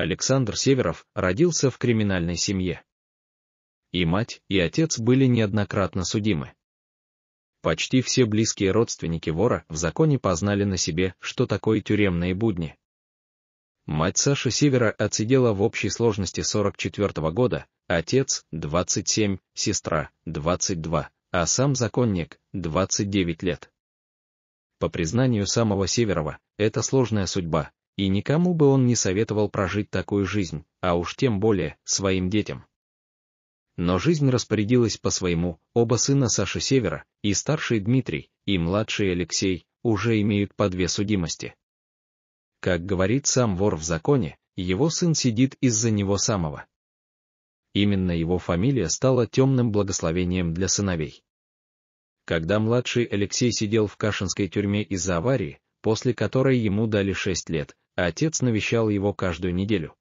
Александр Северов родился в криминальной семье. И мать, и отец были неоднократно судимы. Почти все близкие родственники вора в законе познали на себе, что такое тюремные будни. Мать Саши Севера отсидела в общей сложности 44 года, отец – 27, сестра – 22, а сам законник – 29 лет. По признанию самого Северова, это сложная судьба, и никому бы он не советовал прожить такую жизнь, а уж тем более, своим детям. Но жизнь распорядилась по-своему, оба сына Саши Севера, и старший Дмитрий, и младший Алексей, уже имеют по две судимости. Как говорит сам вор в законе, его сын сидит из-за него самого. Именно его фамилия стала темным благословением для сыновей. Когда младший Алексей сидел в Кашинской тюрьме из-за аварии, после которой ему дали 6 лет, а отец навещал его каждую неделю.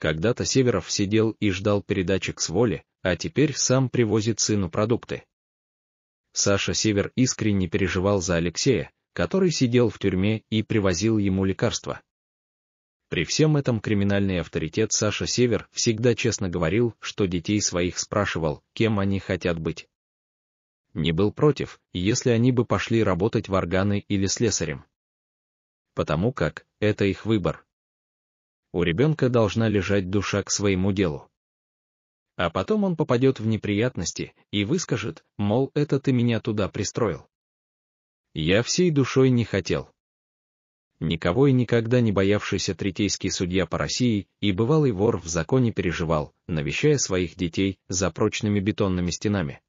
Когда-то Северов сидел и ждал передачек с воли, а теперь сам привозит сыну продукты. Саша Север искренне переживал за Алексея, который сидел в тюрьме и привозил ему лекарства. При всем этом криминальный авторитет Саша Север всегда честно говорил, что детей своих спрашивал, кем они хотят быть. Не был против, если они бы пошли работать в органы или слесарем потому как это их выбор. У ребенка должна лежать душа к своему делу. А потом он попадет в неприятности и выскажет, мол, это ты меня туда пристроил. Я всей душой не хотел. Никого и никогда не боявшийся третейский судья по России и бывалый вор в законе переживал, навещая своих детей за прочными бетонными стенами.